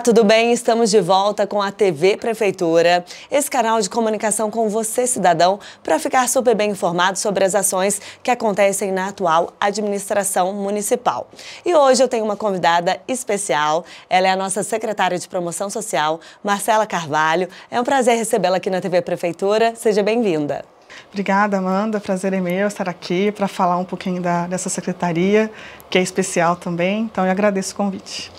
Olá, tudo bem? Estamos de volta com a TV Prefeitura, esse canal de comunicação com você, cidadão, para ficar super bem informado sobre as ações que acontecem na atual administração municipal. E hoje eu tenho uma convidada especial, ela é a nossa secretária de promoção social, Marcela Carvalho. É um prazer recebê-la aqui na TV Prefeitura, seja bem-vinda. Obrigada, Amanda. Prazer é meu estar aqui para falar um pouquinho da, dessa secretaria, que é especial também. Então, eu agradeço o convite.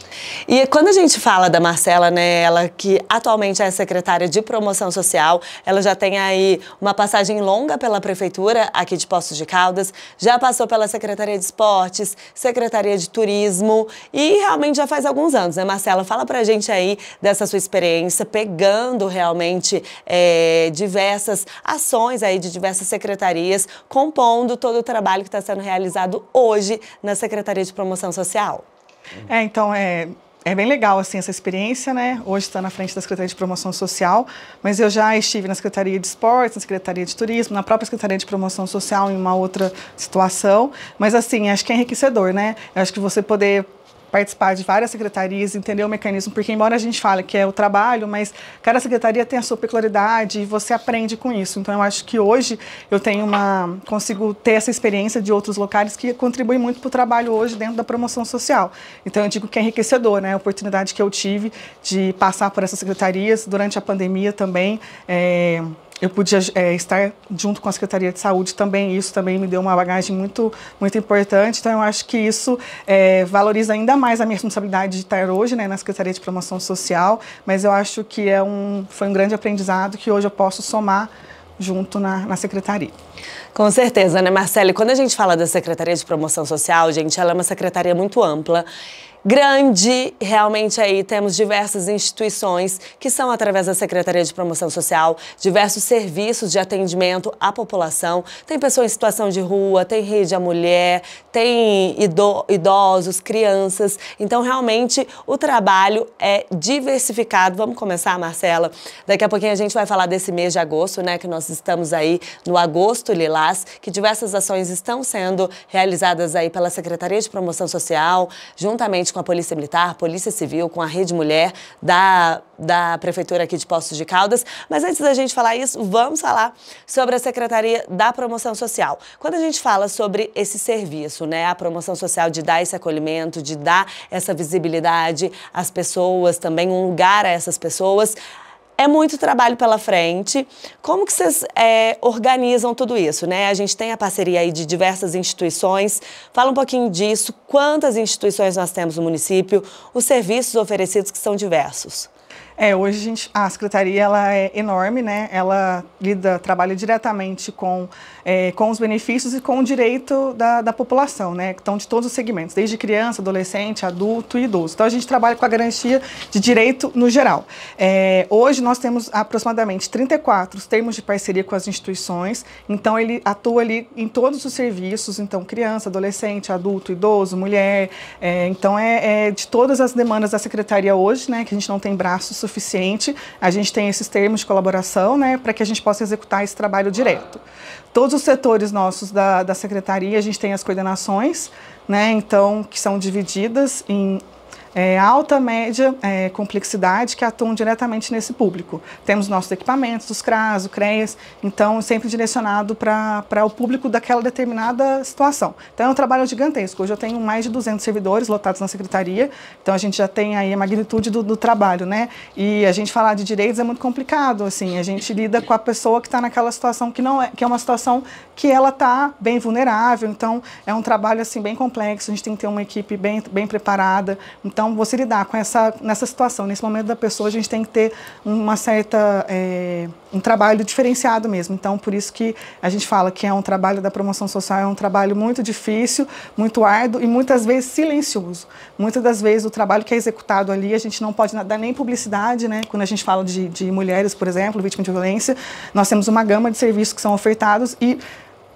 E quando a gente fala da Marcela, né, ela que atualmente é secretária de Promoção Social, ela já tem aí uma passagem longa pela Prefeitura aqui de Poços de Caldas, já passou pela Secretaria de Esportes, Secretaria de Turismo e realmente já faz alguns anos, né, Marcela? Fala pra gente aí dessa sua experiência, pegando realmente é, diversas ações aí de diversas secretarias, compondo todo o trabalho que está sendo realizado hoje na Secretaria de Promoção Social. É, então, é, é bem legal assim essa experiência, né? Hoje está na frente da Secretaria de Promoção Social, mas eu já estive na Secretaria de Esportes, na Secretaria de Turismo, na própria Secretaria de Promoção Social em uma outra situação, mas assim, acho que é enriquecedor, né? Eu acho que você poder participar de várias secretarias, entender o mecanismo, porque embora a gente fale que é o trabalho, mas cada secretaria tem a sua peculiaridade e você aprende com isso. Então eu acho que hoje eu tenho uma consigo ter essa experiência de outros locais que contribui muito para o trabalho hoje dentro da promoção social. Então eu digo que é enriquecedor, né? A oportunidade que eu tive de passar por essas secretarias durante a pandemia também. É, eu podia é, estar junto com a Secretaria de Saúde também, isso também me deu uma bagagem muito, muito importante, então eu acho que isso é, valoriza ainda mais a minha responsabilidade de estar hoje né, na Secretaria de Promoção Social, mas eu acho que é um, foi um grande aprendizado que hoje eu posso somar junto na, na, secretaria. Com certeza, né, Marcele? Quando a gente fala da Secretaria de Promoção Social, gente, ela é uma secretaria muito ampla grande. Realmente aí temos diversas instituições que são através da Secretaria de Promoção Social, diversos serviços de atendimento à população. Tem pessoas em situação de rua, tem rede à mulher, tem idosos, crianças. Então realmente o trabalho é diversificado. Vamos começar, Marcela. Daqui a pouquinho a gente vai falar desse mês de agosto, né, que nós estamos aí no agosto lilás, que diversas ações estão sendo realizadas aí pela Secretaria de Promoção Social, juntamente juntamente com a Polícia Militar, Polícia Civil, com a Rede Mulher da, da Prefeitura aqui de Poços de Caldas. Mas antes da gente falar isso, vamos falar sobre a Secretaria da Promoção Social. Quando a gente fala sobre esse serviço, né, a promoção social de dar esse acolhimento, de dar essa visibilidade às pessoas, também um lugar a essas pessoas, é muito trabalho pela frente. Como que vocês é, organizam tudo isso, né? A gente tem a parceria aí de diversas instituições. Fala um pouquinho disso, quantas instituições nós temos no município, os serviços oferecidos que são diversos. É, hoje a, gente, a secretaria ela é enorme, né? Ela lida, trabalha diretamente com, é, com os benefícios e com o direito da, da população, né? Então, de todos os segmentos, desde criança, adolescente, adulto e idoso. Então, a gente trabalha com a garantia de direito no geral. É, hoje nós temos aproximadamente 34 termos de parceria com as instituições, então ele atua ali em todos os serviços, então criança, adolescente, adulto, idoso, mulher, é, então é, é de todas as demandas da secretaria hoje, né? Que a gente não tem braços suficiente suficiente, a gente tem esses termos de colaboração né, para que a gente possa executar esse trabalho direto. Todos os setores nossos da, da secretaria, a gente tem as coordenações, né, então, que são divididas em é, alta, média é, complexidade que atuam diretamente nesse público. Temos nossos equipamentos, os CRAS, o CREAS, então sempre direcionado para o público daquela determinada situação. Então é um trabalho gigantesco. Hoje eu tenho mais de 200 servidores lotados na secretaria, então a gente já tem aí a magnitude do, do trabalho, né? E a gente falar de direitos é muito complicado, assim, a gente lida com a pessoa que está naquela situação que não é, que é uma situação que ela está bem vulnerável, então é um trabalho assim bem complexo, a gente tem que ter uma equipe bem, bem preparada, então então, você lidar com essa nessa situação, nesse momento da pessoa, a gente tem que ter uma certa é, um trabalho diferenciado mesmo. Então, por isso que a gente fala que é um trabalho da promoção social, é um trabalho muito difícil, muito árduo e muitas vezes silencioso. Muitas das vezes o trabalho que é executado ali, a gente não pode dar nem publicidade, né? Quando a gente fala de, de mulheres, por exemplo, vítimas de violência, nós temos uma gama de serviços que são ofertados e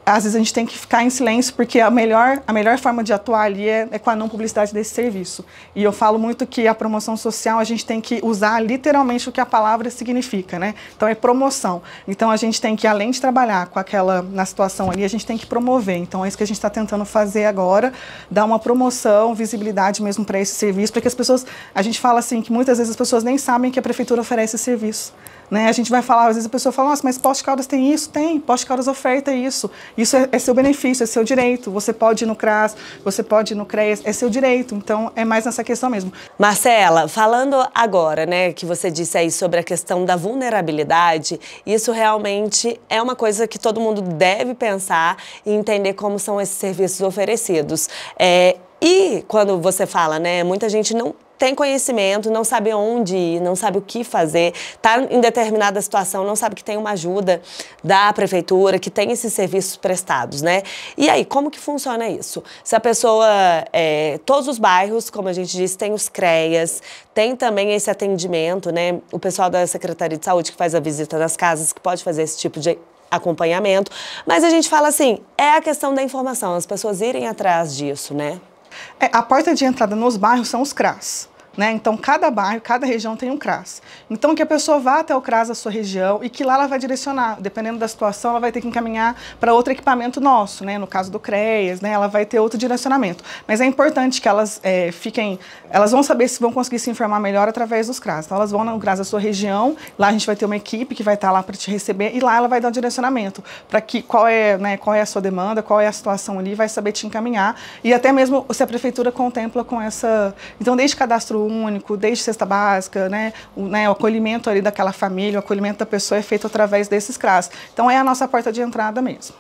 às vezes a gente tem que ficar em silêncio, porque a melhor, a melhor forma de atuar ali é, é, com a não publicidade desse serviço. E eu falo muito que a promoção social a gente tem que usar literalmente o que a palavra significa, né? Então é promoção. Então a gente tem que, além de trabalhar com aquela, na situação ali, a gente tem que promover. Então é isso que a gente está tentando fazer agora, dar uma promoção, visibilidade mesmo para esse serviço, porque as pessoas, a gente fala assim que muitas vezes as pessoas nem sabem que a prefeitura oferece esse serviço. Né? A gente vai falar, às vezes a pessoa fala, nossa, mas Poste Caldas tem isso? Tem, Poste Caldas oferta isso. Isso é, é, seu benefício, é seu direito. Você pode ir no CRAS, você pode ir no CREAS, é seu direito. Então, é mais nessa questão mesmo. Marcela, falando agora, né, que você disse aí sobre a questão da vulnerabilidade, isso realmente é uma coisa que todo mundo deve pensar e entender como são esses serviços oferecidos. É, e quando você fala, né, muita gente não tem conhecimento, não sabe onde ir, não sabe o que fazer, está em determinada situação, não sabe que tem uma ajuda da prefeitura, que tem esses serviços prestados, né? E aí, como que funciona isso? Se a pessoa, é, todos os bairros, como a gente disse, tem os CREAS, tem também esse atendimento, né? O pessoal da Secretaria de Saúde que faz a visita nas casas, que pode fazer esse tipo de acompanhamento, mas a gente fala assim, é a questão da informação, as pessoas irem atrás disso, né? É, a porta de entrada nos bairros são os CRAS. Né? Então, cada bairro, cada região tem um CRAS. Então, que a pessoa vá até o CRAS da sua região e que lá ela vai direcionar. Dependendo da situação, ela vai ter que encaminhar para outro equipamento nosso, né? no caso do CREAS, né? ela vai ter outro direcionamento. Mas é importante que elas é, fiquem, elas vão saber se vão conseguir se informar melhor através dos CRAS. Então, elas vão no CRAS da sua região, lá a gente vai ter uma equipe que vai estar tá lá para te receber e lá ela vai dar um direcionamento para que qual é, né, qual é a sua demanda, qual é a situação ali, vai saber te encaminhar e até mesmo se a prefeitura contempla com essa. Então, desde cadastro único, desde cesta básica, né? O, né, o acolhimento ali daquela família, o acolhimento da pessoa é feito através desses CRAS. Então é a nossa porta de entrada mesmo.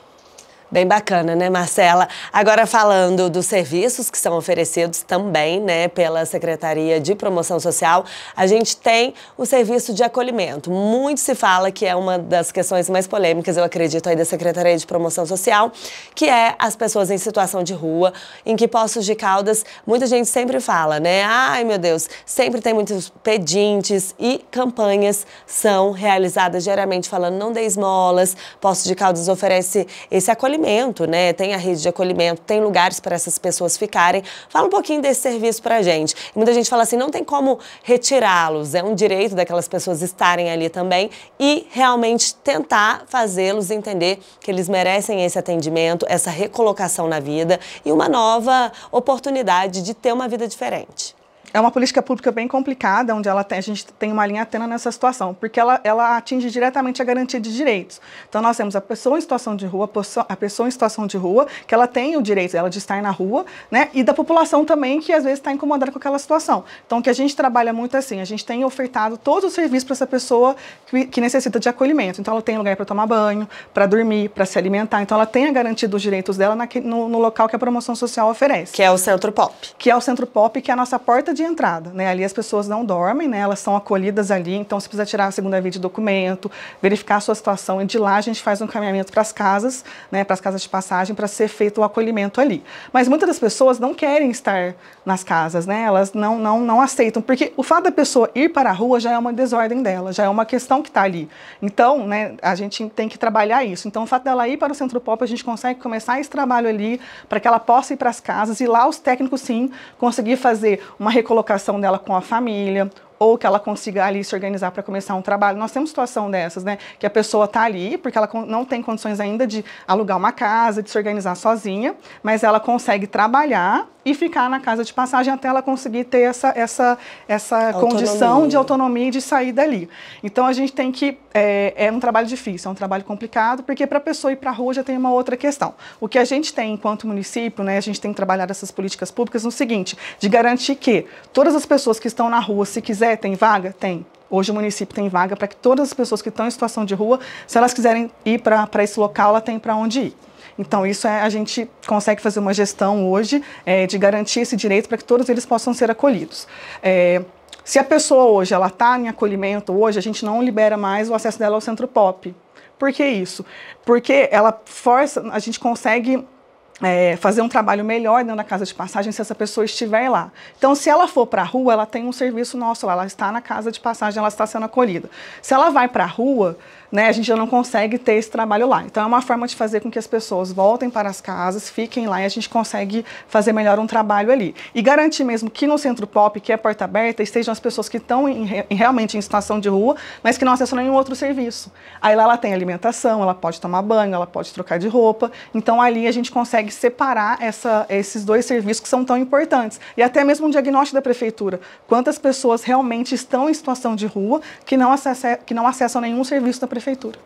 Bem bacana, né, Marcela? Agora falando dos serviços que são oferecidos também, né, pela Secretaria de Promoção Social, a gente tem o serviço de acolhimento. Muito se fala que é uma das questões mais polêmicas, eu acredito, aí da Secretaria de Promoção Social, que é as pessoas em situação de rua, em que Poços de Caldas, muita gente sempre fala, né? Ai, meu Deus, sempre tem muitos pedintes e campanhas são realizadas diariamente falando não dê esmolas, Poços de Caldas oferece esse acolhimento acolhimento, né? Tem a rede de acolhimento, tem lugares para essas pessoas ficarem. Fala um pouquinho desse serviço para a gente. muita gente fala assim, não tem como retirá-los, é um direito daquelas pessoas estarem ali também e realmente tentar fazê-los entender que eles merecem esse atendimento, essa recolocação na vida e uma nova oportunidade de ter uma vida diferente é uma política pública bem complicada, onde ela tem, a gente tem uma linha tênue nessa situação, porque ela, ela atinge diretamente a garantia de direitos. Então, nós temos a pessoa em situação de rua, a pessoa em situação de rua, que ela tem o direito ela de estar na rua, né? E da população também, que às vezes está incomodada com aquela situação. Então, o que a gente trabalha muito é assim, a gente tem ofertado todos os serviços para essa pessoa que, que, necessita de acolhimento. Então, ela tem lugar para tomar banho, para dormir, para se alimentar. Então, ela tem a garantia dos direitos dela na, no, no local que a promoção social oferece. Que é o Centro Pop. Que é o Centro Pop, que é a nossa porta de entrada, né? Ali as pessoas não dormem, né? Elas são acolhidas ali, então você precisa tirar a segunda via de documento, verificar a sua situação e de lá a gente faz um caminhamento para as casas, né? Para as casas de passagem para ser feito o acolhimento ali. Mas muitas das pessoas não querem estar nas casas, né? Elas não não não aceitam porque o fato da pessoa ir para a rua já é uma desordem dela, já é uma questão que está ali. Então, né? A gente tem que trabalhar isso. Então, o fato dela ir para o centro pop a gente consegue começar esse trabalho ali para que ela possa ir para as casas e lá os técnicos sim conseguir fazer uma recolocação colocação dela com a família, ou que ela consiga ali se organizar para começar um trabalho. Nós temos situação dessas, né? Que a pessoa está ali porque ela não tem condições ainda de alugar uma casa, de se organizar sozinha, mas ela consegue trabalhar e ficar na casa de passagem até ela conseguir ter essa, essa, essa autonomia. condição de autonomia e de sair dali. Então a gente tem que. É, é um trabalho difícil, é um trabalho complicado, porque para a pessoa ir para a rua já tem uma outra questão. O que a gente tem enquanto município, né? A gente tem que trabalhar essas políticas públicas no seguinte: de garantir que todas as pessoas que estão na rua, se quiserem, tem vaga? Tem. Hoje o município tem vaga para que todas as pessoas que estão em situação de rua, se elas quiserem ir para esse local, ela tem para onde ir. Então, isso é, a gente consegue fazer uma gestão hoje é, de garantir esse direito para que todos eles possam ser acolhidos. É, se a pessoa hoje ela está em acolhimento, hoje a gente não libera mais o acesso dela ao centro pop. Por que isso? Porque ela força, a gente consegue é, fazer um trabalho melhor dentro da casa de passagem se essa pessoa estiver lá. Então, se ela for para a rua, ela tem um serviço nosso lá, ela está na casa de passagem, ela está sendo acolhida. Se ela vai para a rua, né, a gente já não consegue ter esse trabalho lá. Então é uma forma de fazer com que as pessoas voltem para as casas, fiquem lá e a gente consegue fazer melhor um trabalho ali. E garantir mesmo que no centro pop, que é porta aberta, estejam as pessoas que estão realmente em situação de rua, mas que não acessam nenhum outro serviço. Aí lá ela tem alimentação, ela pode tomar banho, ela pode trocar de roupa. Então ali a gente consegue separar essa, esses dois serviços que são tão importantes. E até mesmo um diagnóstico da prefeitura. Quantas pessoas realmente estão em situação de rua que não, acessa, que não acessam nenhum serviço da prefeitura? prefeitura.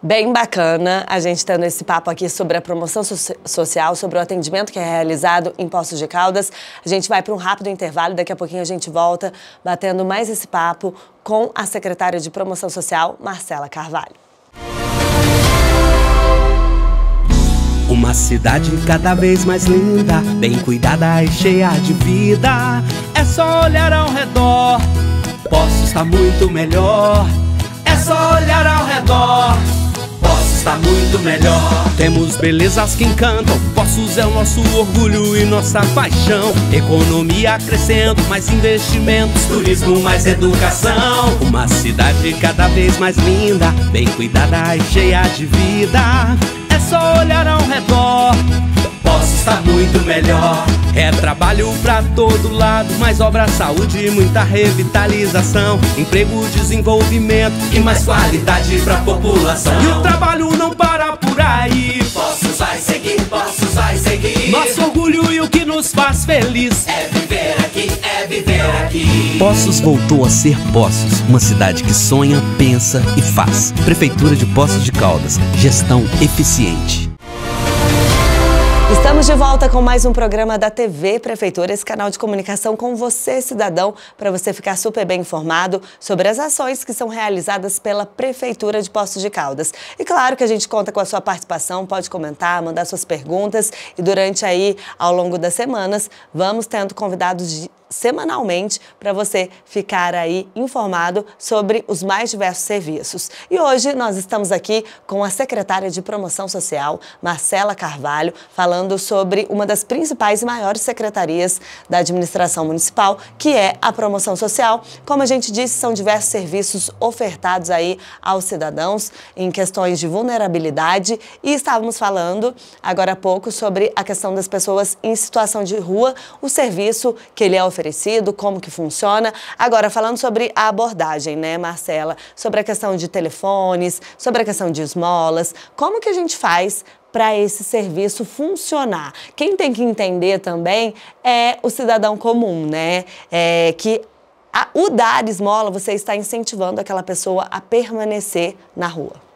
Bem bacana a gente tendo esse papo aqui sobre a promoção so social, sobre o atendimento que é realizado em Poços de Caldas. A gente vai para um rápido intervalo, daqui a pouquinho a gente volta batendo mais esse papo com a secretária de Promoção Social, Marcela Carvalho. Uma cidade cada vez mais linda, bem cuidada e cheia de vida. É só olhar ao redor, posso estar tá muito melhor só olhar ao redor. Posso está muito melhor. Temos belezas que encantam, Poços é o nosso orgulho e nossa paixão. Economia crescendo, mais investimentos, turismo, mais educação. Uma cidade cada vez mais linda, bem cuidada e cheia de vida. É só olhar ao redor nosso está muito melhor. É trabalho pra todo lado, mais obra, saúde, muita revitalização, emprego, desenvolvimento e mais qualidade pra população. E o trabalho não para por aí. Posso vai seguir, posso vai seguir. Nosso orgulho e o que nos faz feliz é viver aqui, é viver aqui. Poços voltou a ser Poços, uma cidade que sonha, pensa e faz. Prefeitura de Poços de Caldas, gestão eficiente. Estamos de volta com mais um programa da TV Prefeitura, esse canal de comunicação com você, cidadão, para você ficar super bem informado sobre as ações que são realizadas pela Prefeitura de Poços de Caldas. E claro que a gente conta com a sua participação, pode comentar, mandar suas perguntas e durante aí, ao longo das semanas, vamos tendo convidados semanalmente para você ficar aí informado sobre os mais diversos serviços. E hoje nós estamos aqui com a secretária de Promoção Social, Marcela Carvalho, falando sobre uma das principais e maiores secretarias da administração municipal, que é a promoção social. Como a gente disse, são diversos serviços ofertados aí aos cidadãos em questões de vulnerabilidade e estávamos falando agora há pouco sobre a questão das pessoas em situação de rua, o serviço que ele é oferecido, como que funciona. Agora, falando sobre a abordagem, né, Marcela? Sobre a questão de telefones, sobre a questão de esmolas. Como que a gente faz para esse serviço funcionar. Quem tem que entender também é o cidadão comum, né? É, que a, o dar esmola, você está incentivando aquela pessoa a permanecer na rua.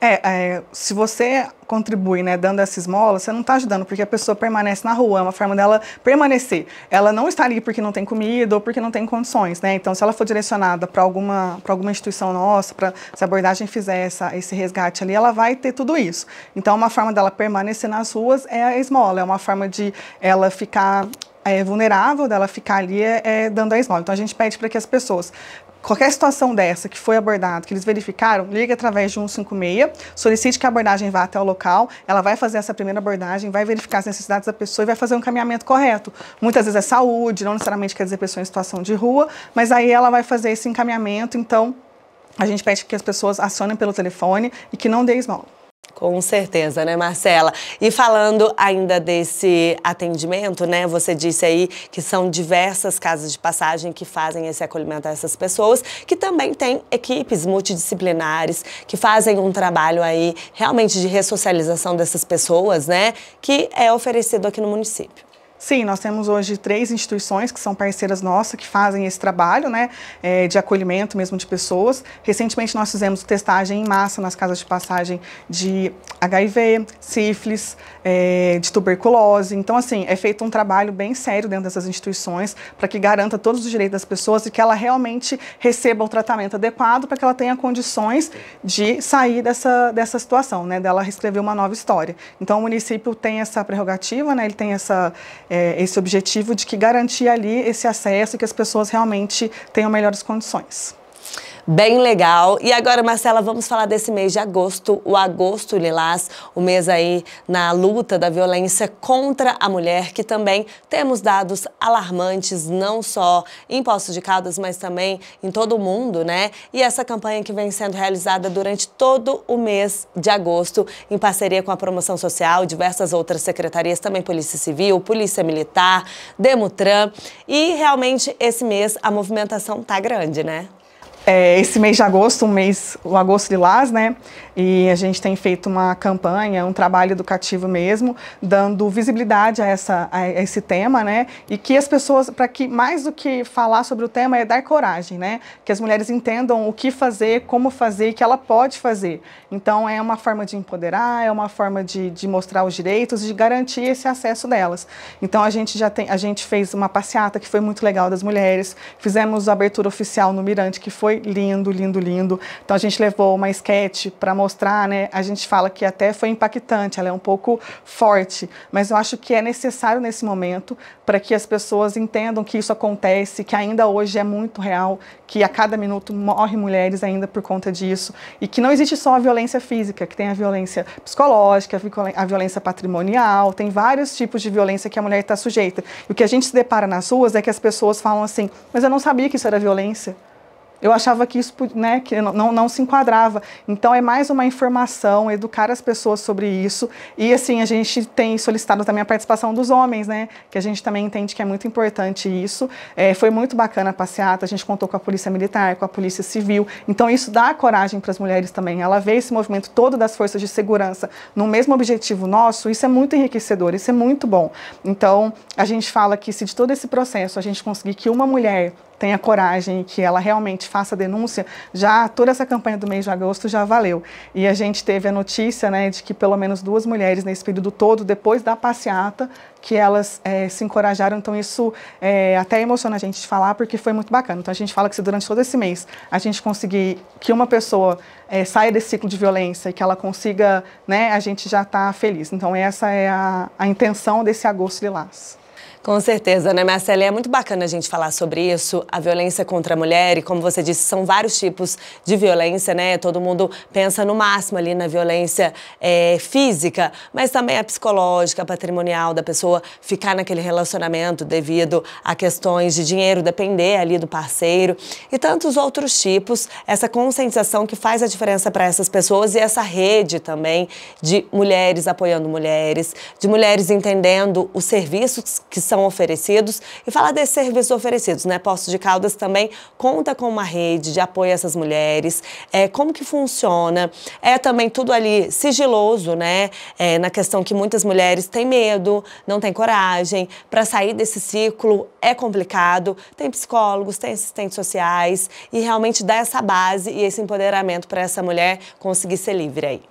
É, é, se você contribui, né, dando essa esmola, você não está ajudando, porque a pessoa permanece na rua, é uma forma dela permanecer. Ela não está ali porque não tem comida ou porque não tem condições, né? Então, se ela for direcionada para alguma, alguma instituição nossa, pra, se a abordagem fizer essa, esse resgate ali, ela vai ter tudo isso. Então, uma forma dela permanecer nas ruas é a esmola, é uma forma de ela ficar é, vulnerável dela ficar ali é, é, dando a esmola. Então a gente pede para que as pessoas qualquer situação dessa que foi abordada, que eles verificaram, ligue através de 156, solicite que a abordagem vá até o local, ela vai fazer essa primeira abordagem, vai verificar as necessidades da pessoa e vai fazer um encaminhamento correto. Muitas vezes é saúde, não necessariamente quer dizer pessoa em situação de rua, mas aí ela vai fazer esse encaminhamento, então a gente pede que as pessoas acionem pelo telefone e que não dê esmola. Com certeza, né, Marcela? E falando ainda desse atendimento, né? Você disse aí que são diversas casas de passagem que fazem esse acolhimento a essas pessoas, que também tem equipes multidisciplinares que fazem um trabalho aí realmente de ressocialização dessas pessoas, né? Que é oferecido aqui no município. Sim, nós temos hoje três instituições que são parceiras nossas, que fazem esse trabalho né, é, de acolhimento mesmo de pessoas. Recentemente nós fizemos testagem em massa nas casas de passagem de HIV, sífilis, é, de tuberculose. Então, assim, é feito um trabalho bem sério dentro dessas instituições para que garanta todos os direitos das pessoas e que ela realmente receba o tratamento adequado para que ela tenha condições de sair dessa, dessa situação, né, dela reescrever uma nova história. Então, o município tem essa prerrogativa, né, ele tem essa é, esse objetivo de que garantir ali esse acesso e que as pessoas realmente tenham melhores condições bem legal. E agora, Marcela, vamos falar desse mês de agosto, o agosto lilás, o mês aí na luta da violência contra a mulher, que também temos dados alarmantes, não só em Poços de Caldas, mas também em todo o mundo, né? E essa campanha que vem sendo realizada durante todo o mês de agosto, em parceria com a Promoção Social diversas outras secretarias, também Polícia Civil, Polícia Militar, Demutran. E realmente esse mês a movimentação tá grande, né? é, esse mês de agosto, um mês, o agosto de Lás, né? E a gente tem feito uma campanha, um trabalho educativo mesmo, dando visibilidade a, essa, a esse tema, né? E que as pessoas, para que mais do que falar sobre o tema, é dar coragem, né? Que as mulheres entendam o que fazer, como fazer, que ela pode fazer. Então é uma forma de empoderar, é uma forma de, de mostrar os direitos, de garantir esse acesso delas. Então a gente já tem, a gente fez uma passeata que foi muito legal das mulheres, fizemos a abertura oficial no Mirante que foi lindo, lindo, lindo. Então a gente levou uma sketch para mostrar, né? A gente fala que até foi impactante, ela é um pouco forte, mas eu acho que é necessário nesse momento para que as pessoas entendam que isso acontece, que ainda hoje é muito real, que a cada minuto morrem mulheres ainda por conta disso e que não existe só a violência física, que tem a violência psicológica, a violência patrimonial, tem vários tipos de violência que a mulher está sujeita. E o que a gente se depara nas ruas é que as pessoas falam assim: mas eu não sabia que isso era violência eu achava que isso né, que não, não se enquadrava. Então é mais uma informação, educar as pessoas sobre isso. E assim, a gente tem solicitado também a participação dos homens, né? Que a gente também entende que é muito importante isso. É, foi muito bacana a passeata, a gente contou com a Polícia Militar, com a Polícia Civil. Então isso dá coragem para as mulheres também. Ela vê esse movimento todo das forças de segurança no mesmo objetivo nosso, isso é muito enriquecedor, isso é muito bom. Então a gente fala que se de todo esse processo a gente conseguir que uma mulher tenha coragem e que ela realmente faça a denúncia, já toda essa campanha do mês de agosto já valeu. E a gente teve a notícia né, de que pelo menos duas mulheres nesse período todo, depois da passeata, que elas é, se encorajaram. Então, isso é, até emociona a gente de falar, porque foi muito bacana. Então, a gente fala que se durante todo esse mês a gente conseguir que uma pessoa é, saia desse ciclo de violência e que ela consiga, né, a gente já está feliz. Então, essa é a, a intenção desse agosto de laço. Com certeza, né, Marcela? É muito bacana a gente falar sobre isso, a violência contra a mulher, e como você disse, são vários tipos de violência, né? Todo mundo pensa no máximo ali na violência é, física, mas também a psicológica, a patrimonial, da pessoa ficar naquele relacionamento devido a questões de dinheiro, depender ali do parceiro, e tantos outros tipos, essa conscientização que faz a diferença para essas pessoas e essa rede também de mulheres apoiando mulheres, de mulheres entendendo os serviços que são são oferecidos e falar desses serviços oferecidos, né? Posto de Caldas também conta com uma rede de apoio a essas mulheres, é, como que funciona, é também tudo ali sigiloso, né? É, na questão que muitas mulheres têm medo, não têm coragem, para sair desse ciclo é complicado, tem psicólogos, tem assistentes sociais e realmente dá essa base e esse empoderamento para essa mulher conseguir ser livre aí.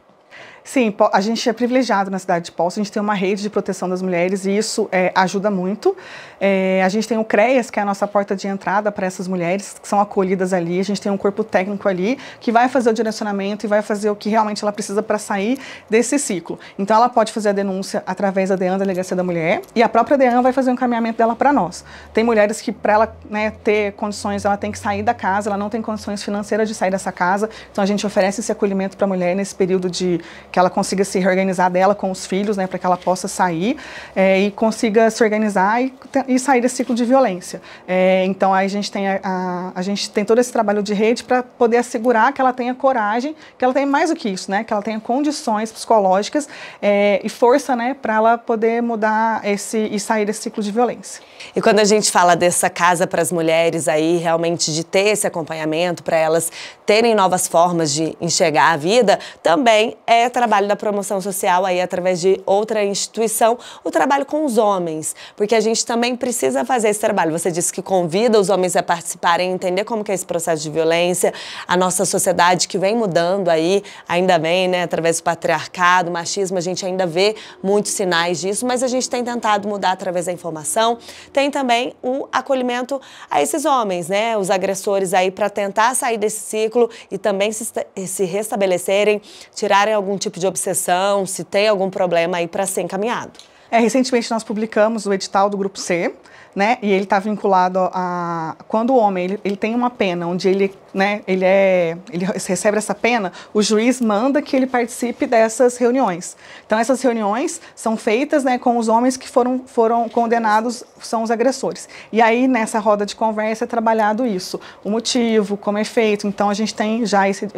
Sim, a gente é privilegiado na cidade de Poços, a gente tem uma rede de proteção das mulheres e isso é, ajuda muito. É, a gente tem o CREAS, que é a nossa porta de entrada para essas mulheres que são acolhidas ali. A gente tem um corpo técnico ali que vai fazer o direcionamento e vai fazer o que realmente ela precisa para sair desse ciclo. Então, ela pode fazer a denúncia através da DEAN, da Delegacia da Mulher, e a própria DEAN vai fazer o um encaminhamento dela para nós. Tem mulheres que, para ela né, ter condições, ela tem que sair da casa, ela não tem condições financeiras de sair dessa casa. Então, a gente oferece esse acolhimento para a mulher nesse período de que ela consiga se reorganizar dela com os filhos, né, para que ela possa sair é, e consiga se organizar e, e sair desse ciclo de violência. É, então aí a gente tem a, a, a, gente tem todo esse trabalho de rede para poder assegurar que ela tenha coragem, que ela tenha mais do que isso, né, que ela tenha condições psicológicas é, e força, né, para ela poder mudar esse e sair desse ciclo de violência. E quando a gente fala dessa casa para as mulheres aí realmente de ter esse acompanhamento para elas terem novas formas de enxergar a vida, também é trabalho trabalho da promoção social aí através de outra instituição, o trabalho com os homens, porque a gente também precisa fazer esse trabalho. Você disse que convida os homens a participarem, entender como que é esse processo de violência, a nossa sociedade que vem mudando aí, ainda bem, né, através do patriarcado, machismo, a gente ainda vê muitos sinais disso, mas a gente tem tentado mudar através da informação. Tem também o acolhimento a esses homens, né, os agressores aí para tentar sair desse ciclo e também se, se restabelecerem, tirarem algum tipo tipo de obsessão, se tem algum problema aí para ser encaminhado. É, recentemente nós publicamos o edital do Grupo C, né? E ele está vinculado a quando o homem ele, ele tem uma pena, onde ele, né? Ele é, ele recebe essa pena, o juiz manda que ele participe dessas reuniões. Então essas reuniões são feitas, né? Com os homens que foram foram condenados são os agressores. E aí nessa roda de conversa é trabalhado isso, o motivo, como é feito. Então a gente tem já esse,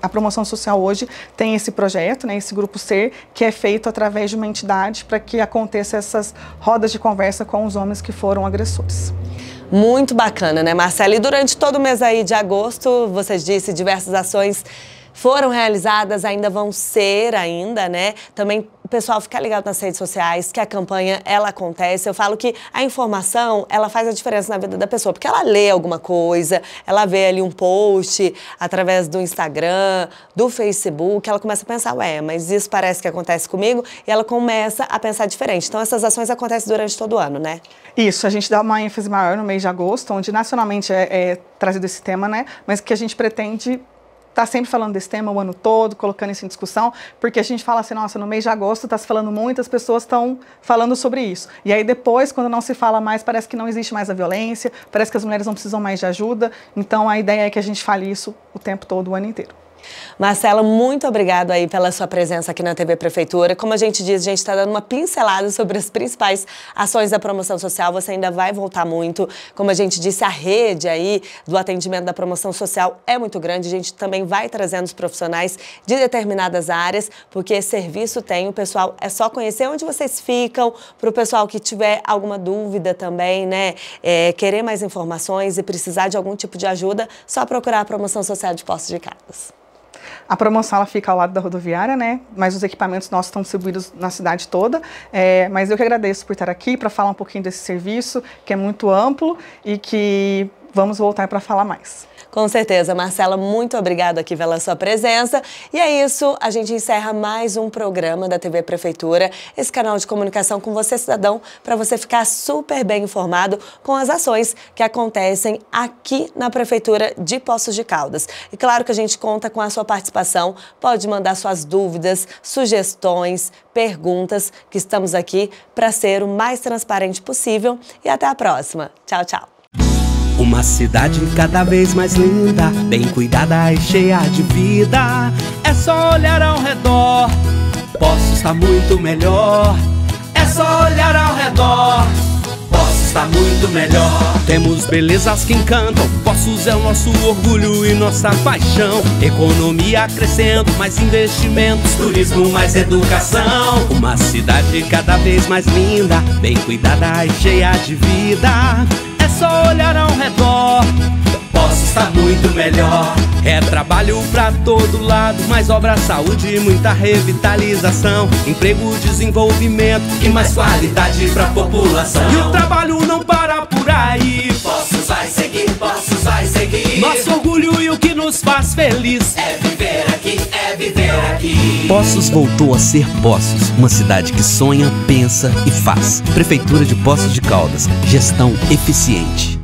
a promoção social hoje tem esse projeto, né? Esse grupo ser que é feito através de uma entidade para que aconteça essas rodas de conversa com os homens que foram agressores. Muito bacana, né, Marcela? E durante todo o mês aí de agosto, você disse diversas ações foram realizadas, ainda vão ser ainda, né? Também pessoal, fica ligado nas redes sociais que a campanha ela acontece. Eu falo que a informação ela faz a diferença na vida da pessoa, porque ela lê alguma coisa, ela vê ali um post através do Instagram, do Facebook, ela começa a pensar, ué, mas isso parece que acontece comigo, e ela começa a pensar diferente. Então essas ações acontecem durante todo o ano, né? Isso, a gente dá uma ênfase maior no mês de agosto, onde nacionalmente é, é trazido esse tema, né? Mas que a gente pretende está sempre falando desse tema o ano todo, colocando isso em discussão, porque a gente fala assim, nossa, no mês de agosto está se falando muito, as pessoas estão falando sobre isso. E aí depois, quando não se fala mais, parece que não existe mais a violência, parece que as mulheres não precisam mais de ajuda. Então a ideia é que a gente fale isso o tempo todo, o ano inteiro. Marcela, muito obrigado aí pela sua presença aqui na TV Prefeitura. Como a gente diz, a gente está dando uma pincelada sobre as principais ações da promoção social. Você ainda vai voltar muito. Como a gente disse, a rede aí do atendimento da promoção social é muito grande. A gente também vai trazendo os profissionais de determinadas áreas, porque serviço tem. O pessoal é só conhecer onde vocês ficam, para o pessoal que tiver alguma dúvida também, né? É, querer mais informações e precisar de algum tipo de ajuda, só procurar a promoção social de Poços de Caldas. A promoção ela fica ao lado da rodoviária, né? Mas os equipamentos nossos estão distribuídos na cidade toda. É, mas eu que agradeço por estar aqui para falar um pouquinho desse serviço que é muito amplo e que vamos voltar para falar mais. Com certeza, Marcela, muito obrigada aqui pela sua presença. E é isso, a gente encerra mais um programa da TV Prefeitura, esse canal de comunicação com você, cidadão, para você ficar super bem informado com as ações que acontecem aqui na Prefeitura de Poços de Caldas. E claro que a gente conta com a sua participação, pode mandar suas dúvidas, sugestões, perguntas, que estamos aqui para ser o mais transparente possível. E até a próxima. Tchau, tchau. Uma cidade cada vez mais linda, bem cuidada e cheia de vida. É só olhar ao redor, posso estar muito melhor. É só olhar ao redor, posso estar muito melhor. Temos belezas que encantam, Poços é o nosso orgulho e nossa paixão. Economia crescendo, mais investimentos, turismo, mais educação. Uma cidade cada vez mais linda, bem cuidada e cheia de vida é só olhar ao redor. posso estar muito melhor. É trabalho pra todo lado, mais obra, saúde, muita revitalização, emprego, desenvolvimento e mais qualidade pra população. E o trabalho não para por aí. Posso vai seguir vai seguir. Nosso orgulho e o que nos faz feliz. É viver aqui, é viver aqui. Poços voltou a ser Poços, uma cidade que sonha, pensa e faz. Prefeitura de Poços de Caldas, gestão eficiente.